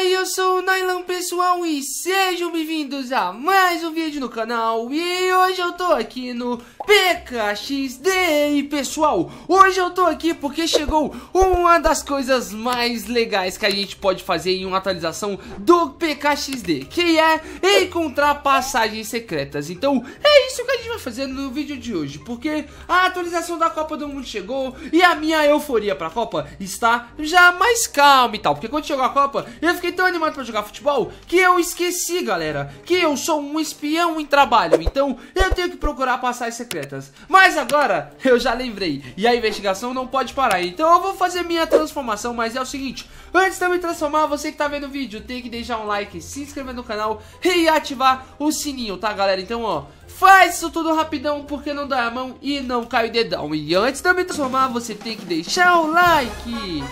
aí, eu sou o Nylon pessoal e sejam bem-vindos a mais um vídeo no canal E hoje eu tô aqui no PKXD e pessoal, hoje eu tô aqui porque chegou uma das coisas mais legais que a gente pode fazer em uma atualização do PKXD Que é encontrar passagens secretas, então isso que a gente vai fazer no vídeo de hoje, porque a atualização da Copa do Mundo chegou e a minha euforia pra Copa está já mais calma e tal, porque quando chegou a Copa eu fiquei tão animado pra jogar futebol que eu esqueci, galera, que eu sou um espião em trabalho, então eu tenho que procurar passagens secretas. Mas agora eu já lembrei e a investigação não pode parar, então eu vou fazer minha transformação, mas é o seguinte... Antes de eu me transformar, você que tá vendo o vídeo, tem que deixar um like, se inscrever no canal e ativar o sininho, tá galera? Então, ó, faz isso tudo rapidão porque não dá a mão e não cai o dedão. E antes de eu me transformar, você tem que deixar o like.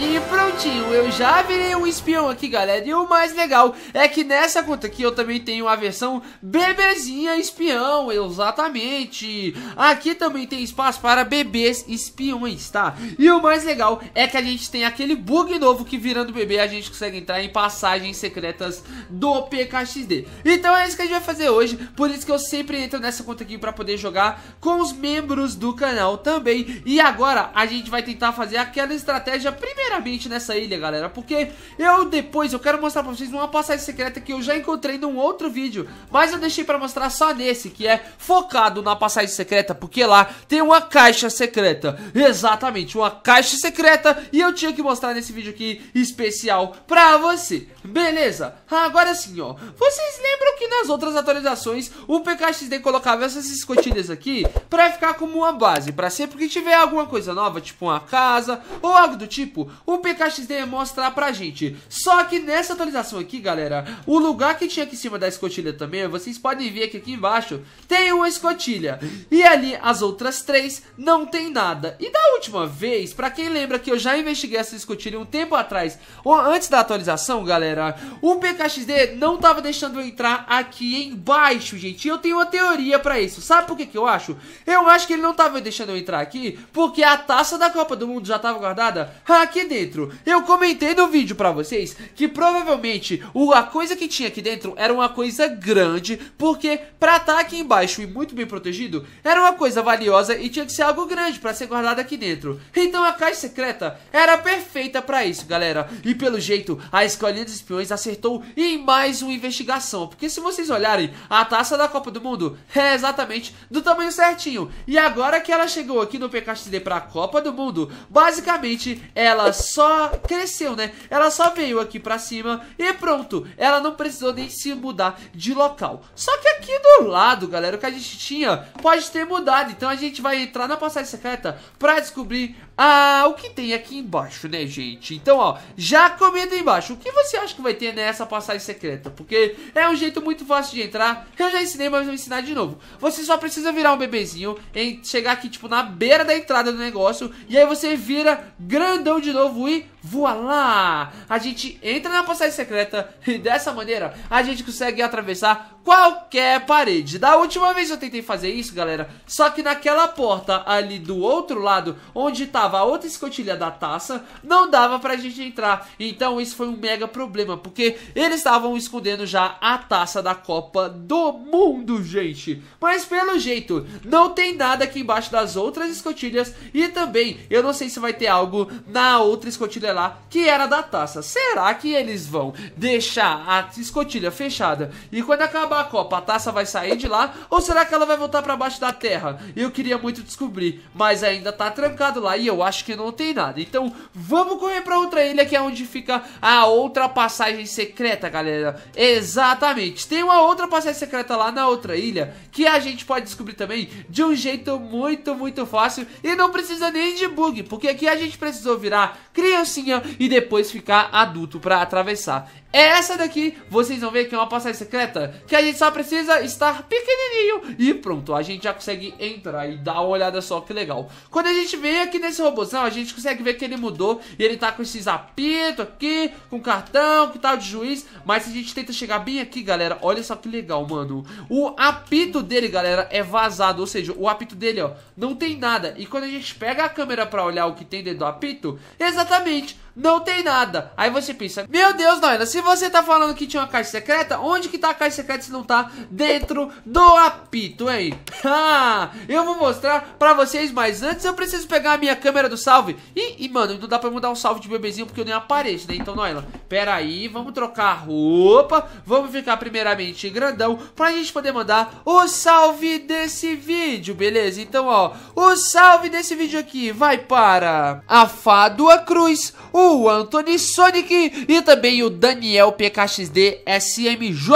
E prontinho, eu já virei um espião aqui, galera. E o mais legal é que nessa conta aqui eu também tenho a versão bebezinha espião, exatamente. Aqui também tem espaço para bebês espiões, tá? E o mais legal é que a gente tem aquele bug novo que virando bebê a gente consegue entrar em passagens secretas do PKXD. Então é isso que a gente vai fazer hoje, por isso que eu sempre entro nessa conta aqui para poder jogar com os membros do canal também. E agora a gente vai tentar fazer aquela estratégia primeiro primeiramente nessa ilha, galera, porque eu depois, eu quero mostrar pra vocês uma passagem secreta que eu já encontrei num outro vídeo, mas eu deixei pra mostrar só nesse, que é focado na passagem secreta, porque lá tem uma caixa secreta, exatamente, uma caixa secreta, e eu tinha que mostrar nesse vídeo aqui especial pra você, beleza? Agora sim, ó, vocês lembram nas outras atualizações, o PKXD colocava essas escotilhas aqui pra ficar como uma base, pra sempre que tiver alguma coisa nova, tipo uma casa ou algo do tipo, o PKXD ia mostrar pra gente. Só que nessa atualização aqui, galera, o lugar que tinha aqui em cima da escotilha também, vocês podem ver que aqui embaixo tem uma escotilha. E ali as outras três não tem nada. E da última vez, pra quem lembra que eu já investiguei essa escotilha um tempo atrás, ou antes da atualização, galera, o PKXD não tava deixando eu entrar a aqui embaixo, gente. eu tenho uma teoria pra isso. Sabe por que que eu acho? Eu acho que ele não tava deixando eu entrar aqui porque a taça da Copa do Mundo já tava guardada aqui dentro. Eu comentei no vídeo pra vocês que provavelmente a coisa que tinha aqui dentro era uma coisa grande porque pra estar tá aqui embaixo e muito bem protegido era uma coisa valiosa e tinha que ser algo grande pra ser guardada aqui dentro. Então a caixa secreta era perfeita pra isso, galera. E pelo jeito, a escolinha dos espiões acertou em mais uma investigação. Porque se você vocês olharem, a taça da Copa do Mundo é exatamente do tamanho certinho. E agora que ela chegou aqui no PKXD pra Copa do Mundo, basicamente ela só cresceu, né? Ela só veio aqui pra cima e pronto. Ela não precisou nem se mudar de local. Só que aqui do lado, galera, o que a gente tinha pode ter mudado. Então a gente vai entrar na passagem secreta pra descobrir ah, o que tem aqui embaixo, né, gente? Então, ó, já comenta aí embaixo. O que você acha que vai ter nessa passagem secreta? Porque é um jeito muito fácil de entrar. Eu já ensinei, mas vou ensinar de novo. Você só precisa virar um bebezinho, chegar aqui, tipo, na beira da entrada do negócio. E aí você vira grandão de novo e voa lá! A gente entra na passagem secreta e dessa maneira a gente consegue atravessar qualquer parede. Da última vez eu tentei fazer isso, galera, só que naquela porta ali do outro lado, onde tava a outra escotilha da taça, não dava pra gente entrar. Então isso foi um mega problema, porque eles estavam escondendo já a taça da Copa do Mundo, gente. Mas pelo jeito, não tem nada aqui embaixo das outras escotilhas e também eu não sei se vai ter algo na outra escotilha lá, que era da taça. Será que eles vão deixar a escotilha fechada e quando acabar a Copa a taça vai sair de lá? Ou será que ela vai voltar para baixo da terra? Eu queria muito descobrir, mas ainda tá trancado lá e eu acho que não tem nada. Então vamos correr para outra ilha que é onde fica a outra passagem secreta, galera. Exatamente, tem uma outra passagem secreta lá na outra ilha que a gente pode descobrir também de um jeito muito, muito fácil e não precisa nem de bug, porque aqui a gente precisou virar criança criancinha e depois ficar adulto para atravessar. É essa daqui, vocês vão ver que é uma passagem secreta, que a gente só precisa estar pequenininho e pronto, a gente já consegue entrar e dar uma olhada só que legal. Quando a gente vem aqui nesse robôzão, a gente consegue ver que ele mudou e ele tá com esses apitos aqui, com cartão, que tal de juiz, mas se a gente tenta chegar bem aqui, galera, olha só que legal, mano. O apito dele, galera, é vazado, ou seja, o apito dele, ó, não tem nada. E quando a gente pega a câmera pra olhar o que tem dentro do apito, exatamente, much não tem nada. Aí você pensa, meu Deus, Noina, se você tá falando que tinha uma caixa secreta, onde que tá a caixa secreta se não tá dentro do apito, hein? Ah, eu vou mostrar pra vocês, mas antes eu preciso pegar a minha câmera do salve. E, e mano, não dá pra mudar um salve de bebezinho porque eu nem apareço, né? Então, Noila, pera aí, vamos trocar a roupa, vamos ficar primeiramente grandão pra gente poder mandar o salve desse vídeo, beleza? Então, ó, o salve desse vídeo aqui vai para a Fádua Cruz, o o Anthony Sonic e também o Daniel PKXD SMJ.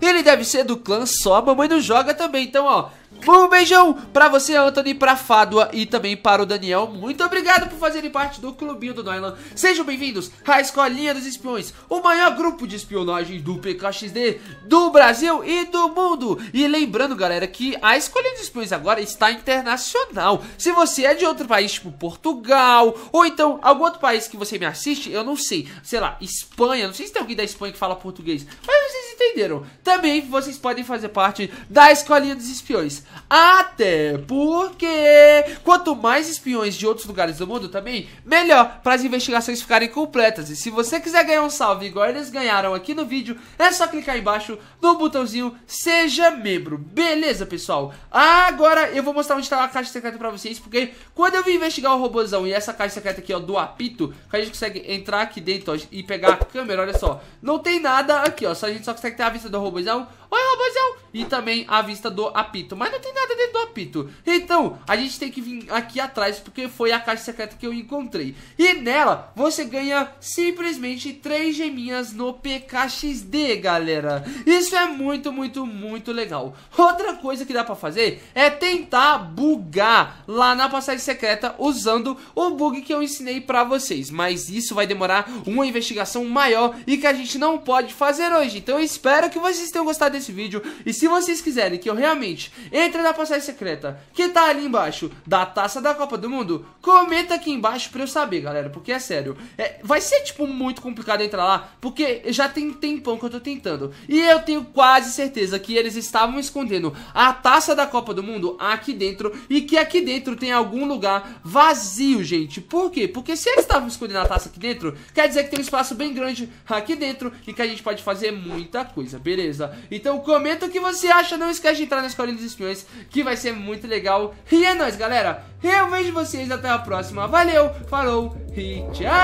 Ele deve ser do clã só, a mamãe não joga também, então ó, um beijão pra você, Anthony, pra Fádua e também para o Daniel. Muito obrigado por fazerem parte do Clubinho do Nylon. Sejam bem-vindos à Escolinha dos Espiões, o maior grupo de espionagem do PKXD do Brasil e do mundo. E lembrando, galera, que a Escolinha dos Espiões agora está internacional. Se você é de outro país, tipo Portugal, ou então algum outro país que você me assiste, eu não sei, sei lá, Espanha, não sei se tem alguém da Espanha que fala português, mas também vocês podem fazer parte da Escolinha dos Espiões. Até porque quanto mais espiões de outros lugares do mundo também, melhor para as investigações ficarem completas. E se você quiser ganhar um salve igual eles ganharam aqui no vídeo, é só clicar embaixo no botãozinho Seja Membro. Beleza, pessoal? Agora eu vou mostrar onde está a caixa secreta para vocês, porque quando eu vim investigar o robôzão e essa caixa secreta aqui, ó, do apito, que a gente consegue entrar aqui dentro ó, e pegar a câmera, olha só. Não tem nada aqui, ó, só a gente só consegue ter a vista do robôzão. Oi, robôzão! E também a vista do apito. Mas não tem nada dentro do apito. Então, a gente tem que vir aqui atrás, porque foi a caixa secreta que eu encontrei. E nela, você ganha simplesmente três geminhas no PKXD, galera. Isso é muito, muito, muito legal. Outra coisa que dá pra fazer é tentar bugar lá na passagem secreta usando o bug que eu ensinei pra vocês. Mas isso vai demorar uma investigação maior e que a gente não pode fazer hoje. Então, espero espero que vocês tenham gostado desse vídeo. E se vocês quiserem que eu realmente entre na passagem secreta que tá ali embaixo da taça da Copa do Mundo, comenta aqui embaixo pra eu saber, galera. Porque é sério, é, vai ser, tipo, muito complicado entrar lá, porque já tem tempão que eu tô tentando. E eu tenho quase certeza que eles estavam escondendo a taça da Copa do Mundo aqui dentro e que aqui dentro tem algum lugar vazio, gente. Por quê? Porque se eles estavam escondendo a taça aqui dentro, quer dizer que tem um espaço bem grande aqui dentro e que a gente pode fazer muita coisa coisa, beleza? Então comenta o que você acha, não esquece de entrar na escola dos Espiões, que vai ser muito legal. E é nóis, galera! Eu vejo vocês até a próxima. Valeu, falou e tchau!